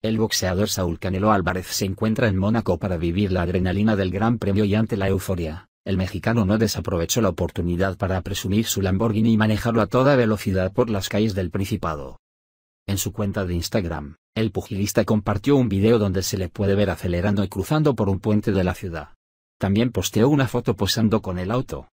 El boxeador Saúl Canelo Álvarez se encuentra en Mónaco para vivir la adrenalina del Gran Premio y ante la euforia, el mexicano no desaprovechó la oportunidad para presumir su Lamborghini y manejarlo a toda velocidad por las calles del Principado. En su cuenta de Instagram, el pugilista compartió un video donde se le puede ver acelerando y cruzando por un puente de la ciudad. También posteó una foto posando con el auto.